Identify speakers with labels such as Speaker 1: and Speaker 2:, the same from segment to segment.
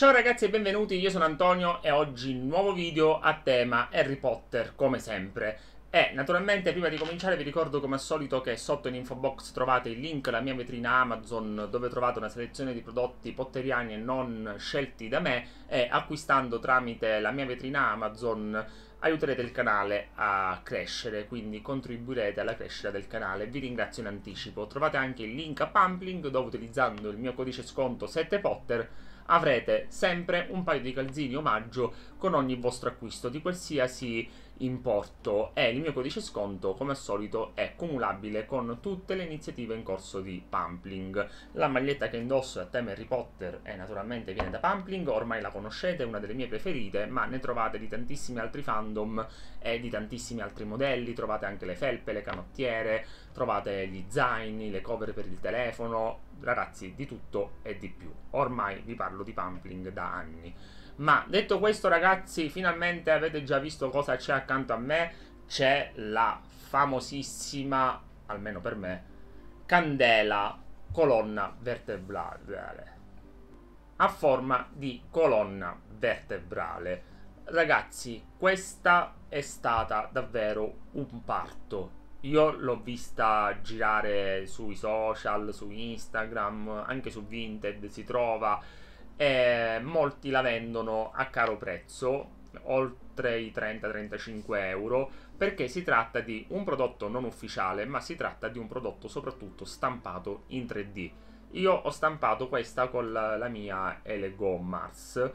Speaker 1: Ciao ragazzi e benvenuti, io sono Antonio e oggi nuovo video a tema Harry Potter, come sempre. E naturalmente prima di cominciare vi ricordo come al solito che sotto in info box trovate il link alla mia vetrina Amazon dove trovate una selezione di prodotti potteriani e non scelti da me e acquistando tramite la mia vetrina Amazon aiuterete il canale a crescere, quindi contribuirete alla crescita del canale. Vi ringrazio in anticipo. Trovate anche il link a Pumpling dove utilizzando il mio codice sconto 7potter avrete sempre un paio di calzini omaggio con ogni vostro acquisto di qualsiasi importo e il mio codice sconto come al solito è cumulabile con tutte le iniziative in corso di Pampling. La maglietta che indosso è a tema Harry Potter e naturalmente viene da Pampling, ormai la conoscete, è una delle mie preferite, ma ne trovate di tantissimi altri fandom e di tantissimi altri modelli, trovate anche le felpe, le canottiere, trovate gli zaini, le cover per il telefono, ragazzi di tutto e di più. Ormai vi parlo di Pampling da anni. Ma detto questo ragazzi, finalmente avete già visto cosa c'è accanto a me. C'è la famosissima, almeno per me, candela colonna vertebrale. A forma di colonna vertebrale. Ragazzi, questa è stata davvero un parto. Io l'ho vista girare sui social, su Instagram, anche su Vinted si trova e eh, molti la vendono a caro prezzo, oltre i 30-35 euro, perché si tratta di un prodotto non ufficiale, ma si tratta di un prodotto soprattutto stampato in 3D. Io ho stampato questa con la, la mia Elego Mars,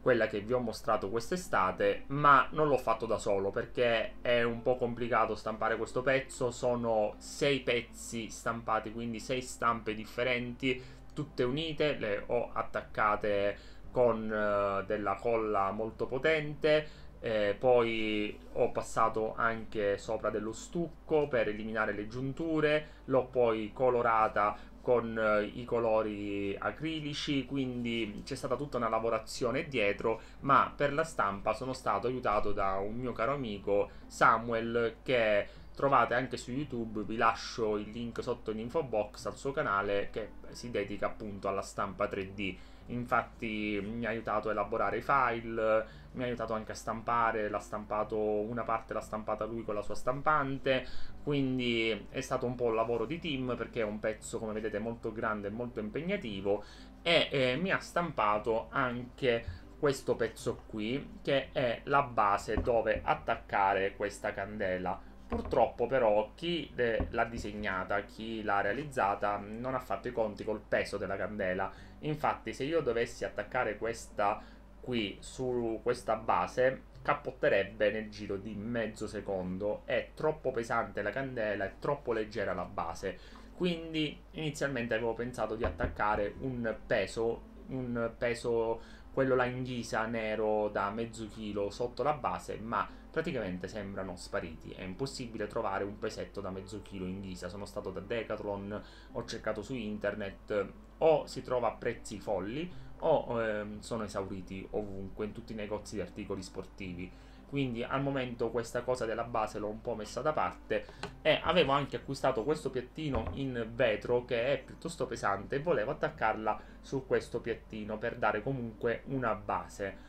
Speaker 1: quella che vi ho mostrato quest'estate, ma non l'ho fatto da solo perché è un po' complicato stampare questo pezzo, sono sei pezzi stampati, quindi sei stampe differenti, tutte unite, le ho attaccate con eh, della colla molto potente. Eh, poi ho passato anche sopra dello stucco per eliminare le giunture, l'ho poi colorata con eh, i colori acrilici, quindi c'è stata tutta una lavorazione dietro, ma per la stampa sono stato aiutato da un mio caro amico Samuel che trovate anche su YouTube, vi lascio il link sotto l'info box al suo canale che si dedica appunto alla stampa 3D. Infatti mi ha aiutato a elaborare i file, mi ha aiutato anche a stampare, una parte l'ha stampata lui con la sua stampante, quindi è stato un po' un lavoro di team perché è un pezzo come vedete molto grande e molto impegnativo e eh, mi ha stampato anche questo pezzo qui che è la base dove attaccare questa candela Purtroppo però chi l'ha disegnata, chi l'ha realizzata, non ha fatto i conti col peso della candela. Infatti se io dovessi attaccare questa qui su questa base, cappotterebbe nel giro di mezzo secondo. È troppo pesante la candela, è troppo leggera la base. Quindi inizialmente avevo pensato di attaccare un peso, un peso quello là in ghisa nero da mezzo chilo sotto la base, ma praticamente sembrano spariti. È impossibile trovare un pesetto da mezzo chilo in ghisa. Sono stato da Decathlon, ho cercato su internet, o si trova a prezzi folli o ehm, sono esauriti ovunque, in tutti i negozi di articoli sportivi. Quindi al momento questa cosa della base l'ho un po' messa da parte e avevo anche acquistato questo piattino in vetro che è piuttosto pesante e volevo attaccarla su questo piattino per dare comunque una base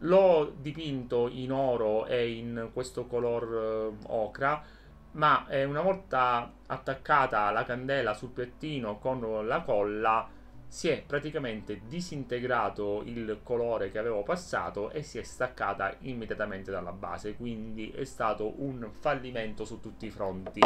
Speaker 1: L'ho dipinto in oro e in questo color eh, ocra, ma eh, una volta attaccata la candela sul piattino con la colla si è praticamente disintegrato il colore che avevo passato e si è staccata immediatamente dalla base, quindi è stato un fallimento su tutti i fronti.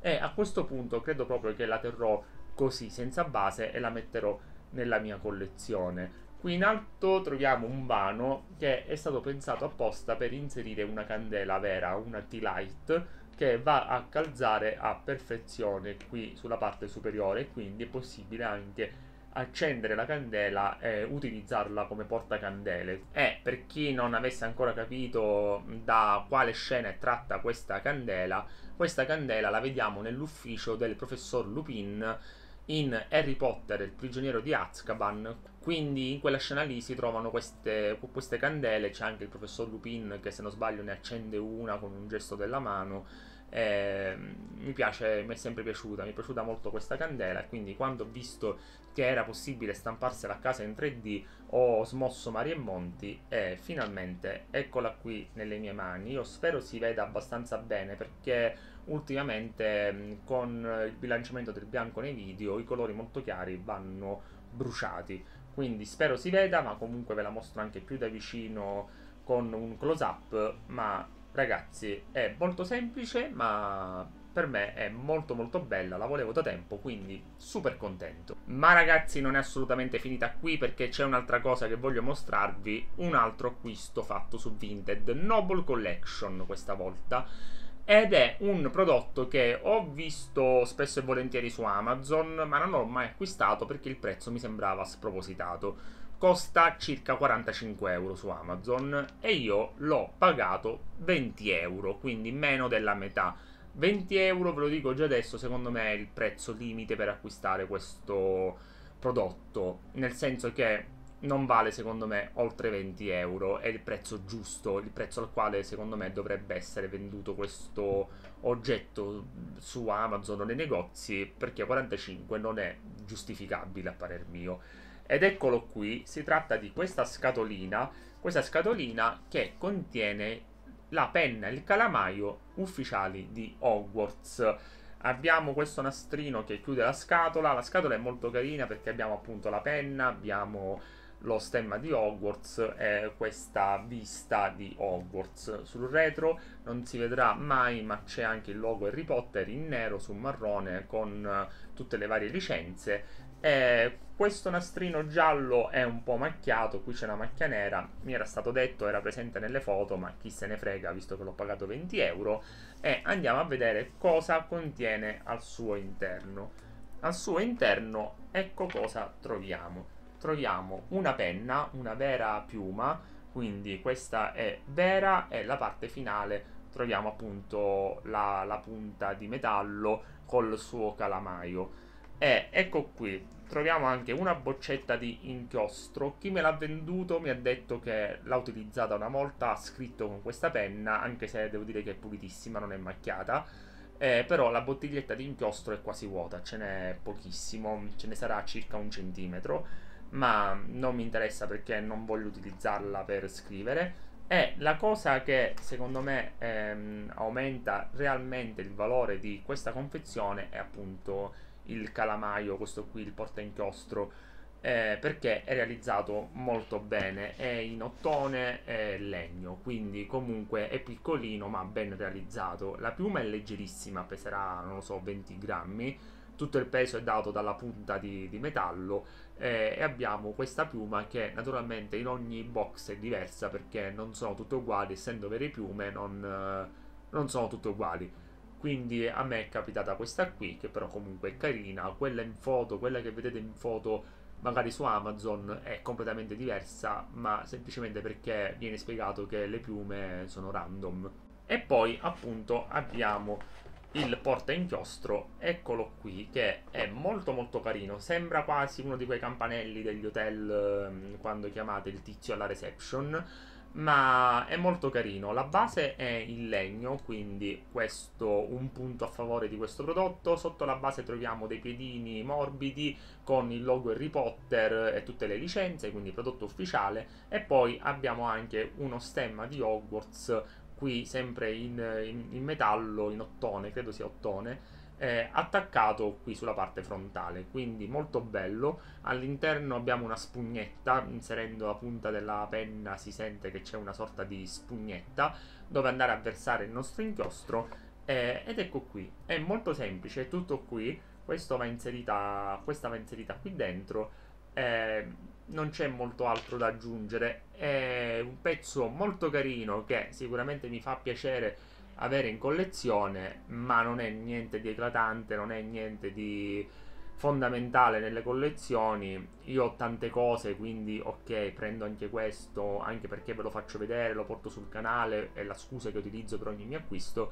Speaker 1: E a questo punto credo proprio che la terrò così senza base e la metterò nella mia collezione. Qui in alto troviamo un vano che è stato pensato apposta per inserire una candela vera, una T-Light, che va a calzare a perfezione qui sulla parte superiore, quindi è possibile anche accendere la candela e utilizzarla come portacandele. E per chi non avesse ancora capito da quale scena è tratta questa candela, questa candela la vediamo nell'ufficio del professor Lupin in Harry Potter il prigioniero di Azkaban. Quindi in quella scena lì si trovano queste, queste candele, c'è anche il professor Lupin che se non sbaglio ne accende una con un gesto della mano. Eh, mi piace, mi è sempre piaciuta, mi è piaciuta molto questa candela e quindi quando ho visto che era possibile stamparsela a casa in 3D ho smosso Mari e Monti e finalmente eccola qui nelle mie mani. Io spero si veda abbastanza bene perché ultimamente mm, con il bilanciamento del bianco nei video i colori molto chiari vanno bruciati. Quindi spero si veda, ma comunque ve la mostro anche più da vicino con un close up. Ma ragazzi, è molto semplice, ma per me è molto molto bella, la volevo da tempo, quindi super contento. Ma ragazzi non è assolutamente finita qui perché c'è un'altra cosa che voglio mostrarvi, un altro acquisto fatto su Vinted, Noble Collection questa volta ed è un prodotto che ho visto spesso e volentieri su Amazon, ma non ho mai acquistato perché il prezzo mi sembrava spropositato. Costa circa 45 euro su Amazon e io l'ho pagato 20 euro, quindi meno della metà. 20 euro, ve lo dico già adesso, secondo me è il prezzo limite per acquistare questo prodotto, nel senso che non vale secondo me oltre 20 euro, è il prezzo giusto, il prezzo al quale secondo me dovrebbe essere venduto questo oggetto su Amazon o nei negozi, perché 45 non è giustificabile a parer mio. Ed eccolo qui, si tratta di questa scatolina, questa scatolina che contiene la penna e il calamaio ufficiali di Hogwarts. Abbiamo questo nastrino che chiude la scatola, la scatola è molto carina perché abbiamo appunto la penna, abbiamo lo stemma di Hogwarts e questa vista di Hogwarts sul retro non si vedrà mai ma c'è anche il logo Harry Potter in nero su marrone con eh, tutte le varie licenze e questo nastrino giallo è un po' macchiato qui c'è una macchia nera mi era stato detto era presente nelle foto ma chi se ne frega visto che l'ho pagato 20 euro e andiamo a vedere cosa contiene al suo interno al suo interno ecco cosa troviamo troviamo una penna, una vera piuma, quindi questa è vera e la parte finale troviamo appunto la, la punta di metallo col suo calamaio. E ecco qui, troviamo anche una boccetta di inchiostro. Chi me l'ha venduto mi ha detto che l'ha utilizzata una volta, ha scritto con questa penna, anche se devo dire che è pulitissima, non è macchiata. Eh, però la bottiglietta di inchiostro è quasi vuota, ce n'è pochissimo, ce ne sarà circa un centimetro ma non mi interessa perché non voglio utilizzarla per scrivere. E la cosa che secondo me ehm, aumenta realmente il valore di questa confezione è appunto il calamaio, questo qui, il porta inchiostro. Eh, perché è realizzato molto bene, è in ottone e legno, quindi comunque è piccolino ma ben realizzato. La piuma è leggerissima, peserà non lo so 20 grammi, tutto il peso è dato dalla punta di, di metallo eh, e abbiamo questa piuma che naturalmente in ogni box è diversa perché non sono tutte uguali, essendo vere piume non, eh, non sono tutte uguali. Quindi a me è capitata questa qui che però comunque è carina, quella in foto, quella che vedete in foto magari su Amazon è completamente diversa, ma semplicemente perché viene spiegato che le piume sono random. E poi appunto abbiamo il porta inchiostro, eccolo qui, che è molto molto carino, sembra quasi uno di quei campanelli degli hotel ehm, quando chiamate il tizio alla reception, ma è molto carino. La base è in legno, quindi questo un punto a favore di questo prodotto. Sotto la base troviamo dei piedini morbidi con il logo Harry Potter e tutte le licenze, quindi prodotto ufficiale e poi abbiamo anche uno stemma di Hogwarts qui sempre in, in, in metallo, in ottone, credo sia ottone, eh, attaccato qui sulla parte frontale, quindi molto bello. All'interno abbiamo una spugnetta, inserendo la punta della penna si sente che c'è una sorta di spugnetta dove andare a versare il nostro inchiostro eh, ed ecco qui, è molto semplice, è tutto qui, va inserita, questa va inserita qui dentro. Eh, non c'è molto altro da aggiungere. È un pezzo molto carino che sicuramente mi fa piacere avere in collezione, ma non è niente di eclatante, non è niente di fondamentale nelle collezioni. Io ho tante cose, quindi ok, prendo anche questo, anche perché ve lo faccio vedere, lo porto sul canale, è la scusa che utilizzo per ogni mio acquisto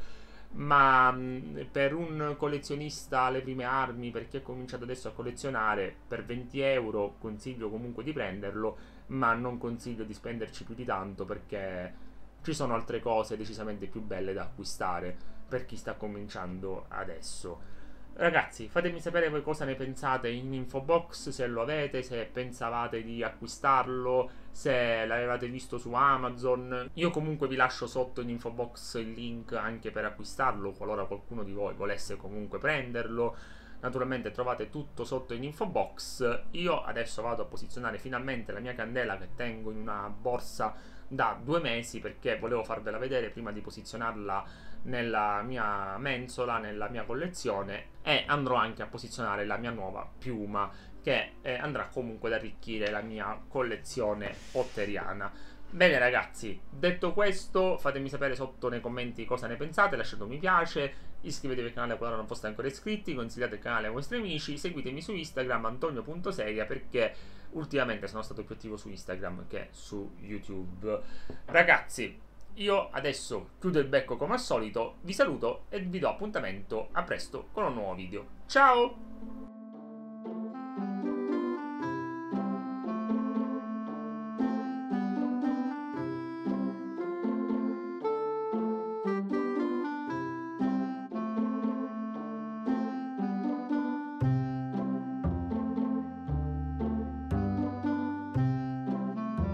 Speaker 1: ma mh, per un collezionista alle prime armi, per chi ha cominciato adesso a collezionare, per 20 euro consiglio comunque di prenderlo, ma non consiglio di spenderci più di tanto perché ci sono altre cose decisamente più belle da acquistare per chi sta cominciando adesso. Ragazzi, fatemi sapere voi cosa ne pensate in info box, se lo avete, se pensavate di acquistarlo, se l'avevate visto su Amazon. Io comunque vi lascio sotto in info box il link anche per acquistarlo, qualora qualcuno di voi volesse comunque prenderlo naturalmente trovate tutto sotto in info box io adesso vado a posizionare finalmente la mia candela che tengo in una borsa da due mesi perché volevo farvela vedere prima di posizionarla nella mia mensola, nella mia collezione e andrò anche a posizionare la mia nuova piuma che eh, andrà comunque ad arricchire la mia collezione otteriana. Bene ragazzi, detto questo fatemi sapere sotto nei commenti cosa ne pensate, lasciate un mi piace, iscrivetevi al canale qualora non foste ancora iscritti, consigliate il canale ai vostri amici, seguitemi su Instagram antonio.seria perché ultimamente sono stato più attivo su Instagram che su YouTube. Ragazzi, io adesso chiudo il becco come al solito, vi saluto e vi do appuntamento a presto con un nuovo video. Ciao!